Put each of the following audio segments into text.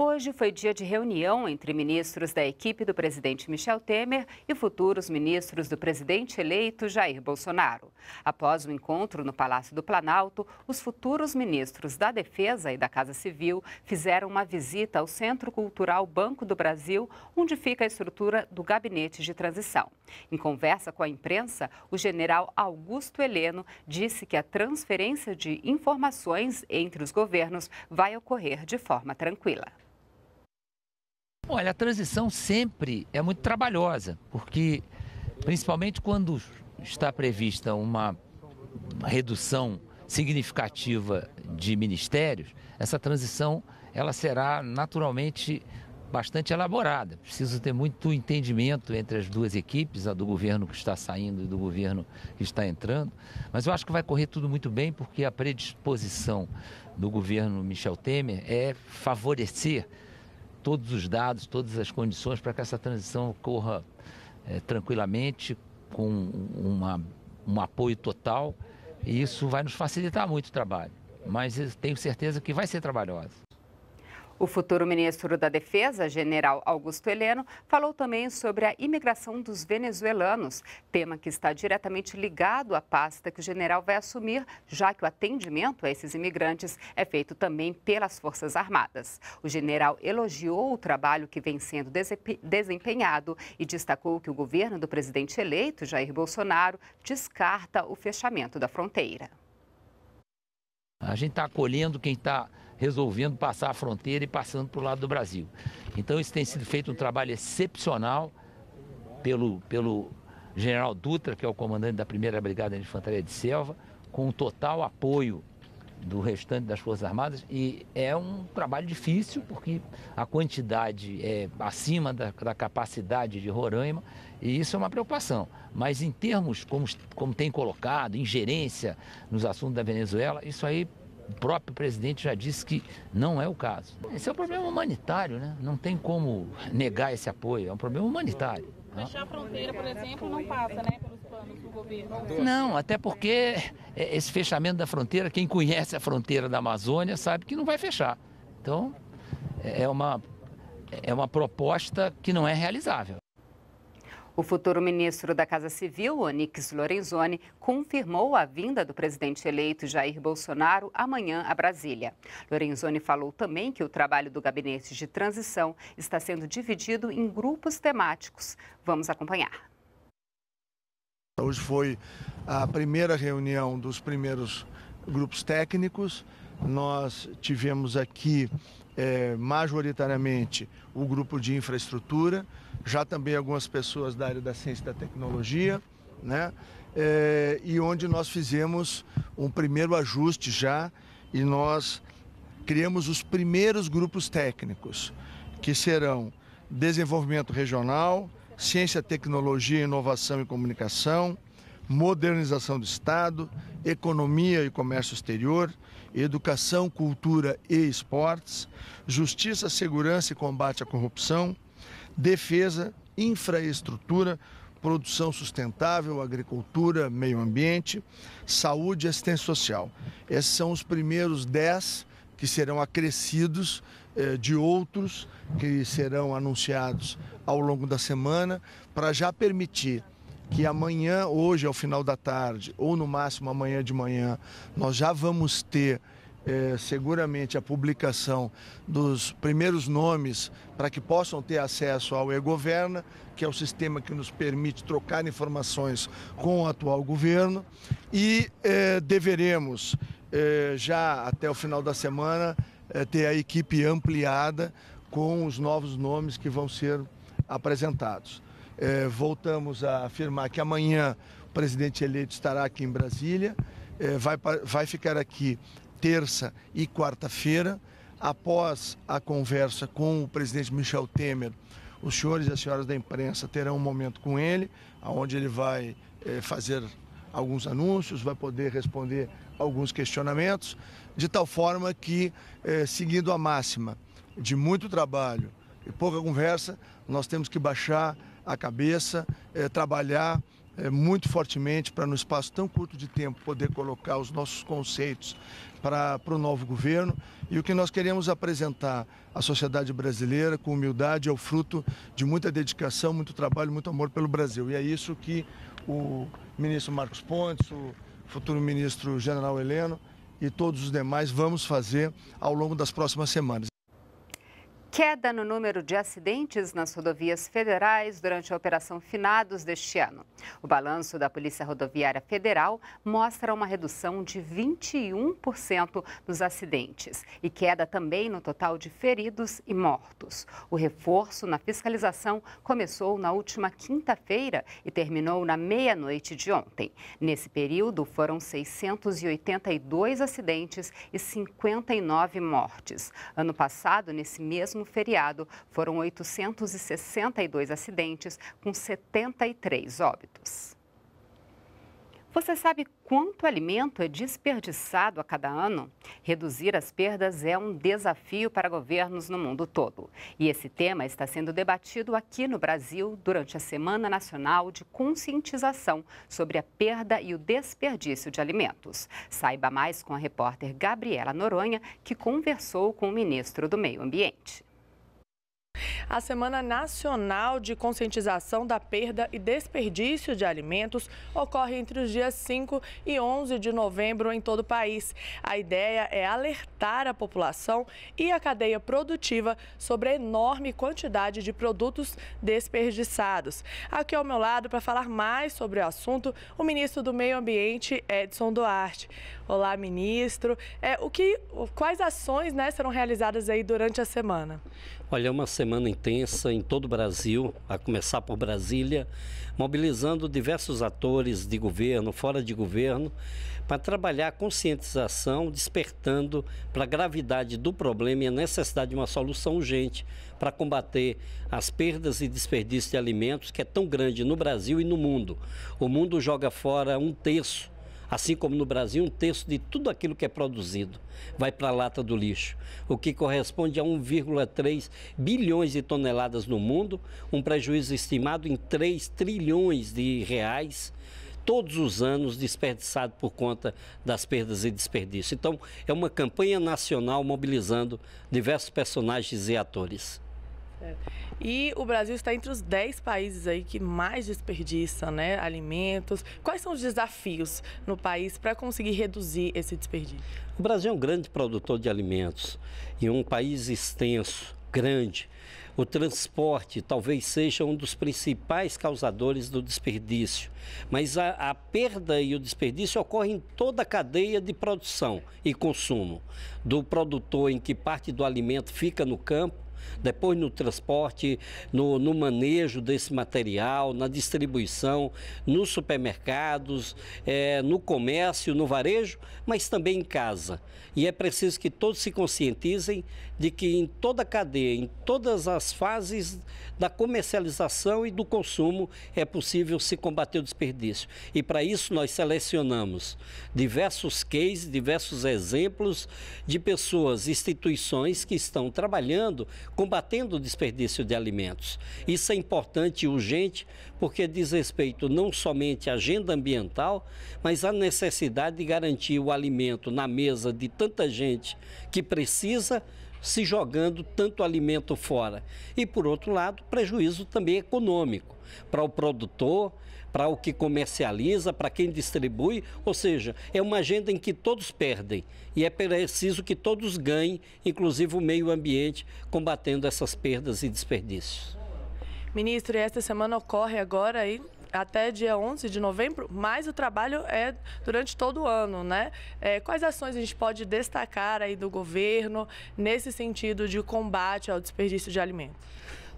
Hoje foi dia de reunião entre ministros da equipe do presidente Michel Temer e futuros ministros do presidente eleito Jair Bolsonaro. Após o encontro no Palácio do Planalto, os futuros ministros da Defesa e da Casa Civil fizeram uma visita ao Centro Cultural Banco do Brasil, onde fica a estrutura do Gabinete de Transição. Em conversa com a imprensa, o general Augusto Heleno disse que a transferência de informações entre os governos vai ocorrer de forma tranquila. Olha, a transição sempre é muito trabalhosa, porque principalmente quando está prevista uma redução significativa de ministérios, essa transição ela será naturalmente bastante elaborada. Preciso ter muito entendimento entre as duas equipes, a do governo que está saindo e do governo que está entrando. Mas eu acho que vai correr tudo muito bem, porque a predisposição do governo Michel Temer é favorecer todos os dados, todas as condições para que essa transição ocorra é, tranquilamente, com uma, um apoio total. E isso vai nos facilitar muito o trabalho. Mas tenho certeza que vai ser trabalhosa. O futuro ministro da Defesa, general Augusto Heleno, falou também sobre a imigração dos venezuelanos, tema que está diretamente ligado à pasta que o general vai assumir, já que o atendimento a esses imigrantes é feito também pelas Forças Armadas. O general elogiou o trabalho que vem sendo desempenhado e destacou que o governo do presidente eleito, Jair Bolsonaro, descarta o fechamento da fronteira. A gente está acolhendo quem está resolvendo passar a fronteira e passando para o lado do Brasil. Então, isso tem sido feito um trabalho excepcional pelo, pelo general Dutra, que é o comandante da 1 Brigada de Infantaria de Selva, com o total apoio do restante das Forças Armadas e é um trabalho difícil porque a quantidade é acima da, da, capacidade de Roraima e isso é uma preocupação. Mas em termos como, como tem colocado, ingerência nos assuntos da Venezuela, isso aí o próprio presidente já disse que não é o caso. Esse é um problema humanitário, né? Não tem como negar esse apoio, é um problema humanitário. Tá? Fechar a fronteira, por exemplo, não passa, né? Pelos planos do governo. Não, até porque é, esse fechamento da fronteira, quem conhece a fronteira da Amazônia sabe que não vai fechar. Então, é, é uma, é uma proposta que não é realizável. O futuro ministro da Casa Civil, Onix Lorenzoni, confirmou a vinda do presidente eleito Jair Bolsonaro amanhã a Brasília. Lorenzoni falou também que o trabalho do gabinete de transição está sendo dividido em grupos temáticos. Vamos acompanhar. Hoje foi a primeira reunião dos primeiros grupos técnicos nós tivemos aqui é, majoritariamente o grupo de infraestrutura, já também algumas pessoas da área da ciência e da tecnologia, né? É, e onde nós fizemos um primeiro ajuste já e nós criamos os primeiros grupos técnicos, que serão desenvolvimento regional, ciência, tecnologia, inovação e comunicação, modernização do Estado, economia e comércio exterior, educação, cultura e esportes, justiça, segurança e combate à corrupção, defesa, infraestrutura, produção sustentável, agricultura, meio ambiente, saúde e assistência social. Esses são os primeiros dez que serão acrescidos eh, de outros que serão anunciados ao longo da semana para já permitir que amanhã, hoje, ao final da tarde, ou no máximo amanhã de manhã, nós já vamos ter é, seguramente a publicação dos primeiros nomes para que possam ter acesso ao e-governa, que é o sistema que nos permite trocar informações com o atual governo, e é, deveremos é, já até o final da semana ter a equipe ampliada com os novos nomes que vão ser apresentados. É, voltamos a afirmar que amanhã o presidente eleito estará aqui em Brasília, é, vai, vai ficar aqui terça e quarta-feira. Após a conversa com o presidente Michel Temer, os senhores e as senhoras da imprensa terão um momento com ele, onde ele vai é, fazer alguns anúncios, vai poder responder alguns questionamentos, de tal forma que, é, seguindo a máxima de muito trabalho e pouca conversa, nós temos que baixar a cabeça, é, trabalhar é, muito fortemente para, no espaço tão curto de tempo, poder colocar os nossos conceitos para, para o novo governo. E o que nós queremos apresentar à sociedade brasileira, com humildade, é o fruto de muita dedicação, muito trabalho, muito amor pelo Brasil. E é isso que o ministro Marcos Pontes, o futuro ministro general Heleno e todos os demais vamos fazer ao longo das próximas semanas queda no número de acidentes nas rodovias federais durante a Operação Finados deste ano. O balanço da Polícia Rodoviária Federal mostra uma redução de 21% nos acidentes e queda também no total de feridos e mortos. O reforço na fiscalização começou na última quinta-feira e terminou na meia-noite de ontem. Nesse período, foram 682 acidentes e 59 mortes. Ano passado, nesse mesmo feriado, foram 862 acidentes, com 73 óbitos. Você sabe quanto alimento é desperdiçado a cada ano? Reduzir as perdas é um desafio para governos no mundo todo. E esse tema está sendo debatido aqui no Brasil durante a Semana Nacional de Conscientização sobre a Perda e o Desperdício de Alimentos. Saiba mais com a repórter Gabriela Noronha, que conversou com o ministro do Meio Ambiente. A Semana Nacional de Conscientização da Perda e Desperdício de Alimentos ocorre entre os dias 5 e 11 de novembro em todo o país. A ideia é alertar a população e a cadeia produtiva sobre a enorme quantidade de produtos desperdiçados. Aqui ao meu lado, para falar mais sobre o assunto, o ministro do Meio Ambiente, Edson Duarte. Olá, ministro. É, o que, quais ações né, serão realizadas aí durante a semana? Olha, é uma semana intensa em todo o Brasil, a começar por Brasília, mobilizando diversos atores de governo, fora de governo, para trabalhar a conscientização, despertando para a gravidade do problema e a necessidade de uma solução urgente para combater as perdas e desperdício de alimentos que é tão grande no Brasil e no mundo. O mundo joga fora um terço Assim como no Brasil, um terço de tudo aquilo que é produzido vai para a lata do lixo, o que corresponde a 1,3 bilhões de toneladas no mundo, um prejuízo estimado em 3 trilhões de reais todos os anos desperdiçado por conta das perdas e desperdício. Então, é uma campanha nacional mobilizando diversos personagens e atores. E o Brasil está entre os 10 países aí que mais desperdiça né, alimentos. Quais são os desafios no país para conseguir reduzir esse desperdício? O Brasil é um grande produtor de alimentos e um país extenso, grande. O transporte talvez seja um dos principais causadores do desperdício, mas a, a, perda e o desperdício ocorrem em toda a cadeia de produção e consumo, do produtor em que parte do alimento fica no campo depois no transporte, no, no manejo desse material, na distribuição, nos supermercados, é, no comércio, no varejo, mas também em casa. E é preciso que todos se conscientizem de que em toda a cadeia, em todas as fases da comercialização e do consumo, é possível se combater o desperdício. E para isso nós selecionamos diversos cases, diversos exemplos de pessoas, instituições que estão trabalhando combatendo o desperdício de alimentos. Isso é importante e urgente porque diz respeito não somente à agenda ambiental, mas à necessidade de garantir o alimento na mesa de tanta gente que precisa se jogando tanto alimento fora. E, por outro lado, prejuízo também econômico para o produtor para o que comercializa, para quem distribui, ou seja, é uma agenda em que todos perdem e é preciso que todos ganhem, inclusive o meio ambiente, combatendo essas perdas e desperdícios. Ministro, e esta semana ocorre agora aí até dia 11 de novembro, mas o trabalho é durante todo o ano, né? É, quais ações a gente pode destacar aí do governo nesse sentido de combate ao desperdício de alimentos?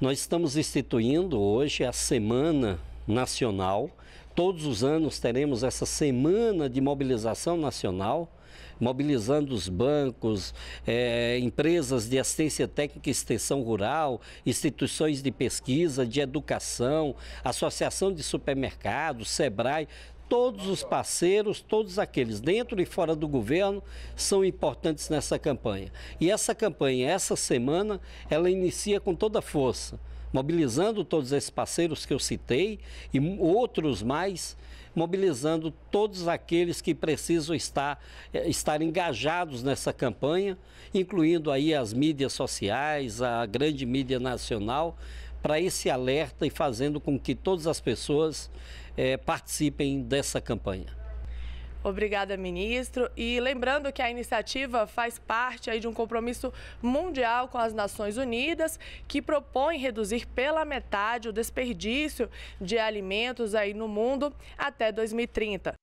Nós estamos instituindo hoje a semana nacional. Todos os anos teremos essa semana de mobilização nacional, mobilizando os bancos, é, empresas de assistência técnica e extensão rural, instituições de pesquisa, de educação, associação de supermercados, SEBRAE, todos os parceiros, todos aqueles dentro e fora do governo são importantes nessa campanha. E essa campanha, essa semana, ela inicia com toda força mobilizando todos esses parceiros que eu citei e outros mais, mobilizando todos aqueles que precisam estar, eh, estar engajados nessa campanha, incluindo aí as mídias sociais, a grande mídia nacional, para esse alerta e fazendo com que todas as pessoas é, participem dessa campanha. Obrigada, ministro. E lembrando que a iniciativa faz parte aí de um compromisso mundial com as Nações Unidas, que propõe reduzir pela metade o desperdício de alimentos aí no mundo até 2030.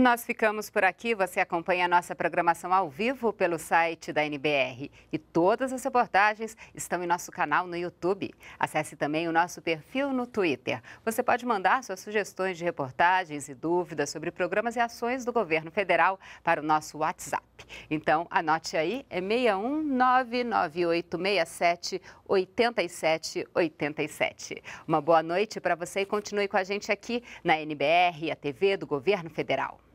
Nós ficamos por aqui. Você acompanha a nossa programação ao vivo pelo site da NBR. E todas as reportagens estão em nosso canal no YouTube. Acesse também o nosso perfil no Twitter. Você pode mandar suas sugestões de reportagens e dúvidas sobre programas e ações do governo federal para o nosso WhatsApp. Então, anote aí, é 61998678787. Uma boa noite para você e continue com a gente aqui na NBR, a TV do Governo Federal.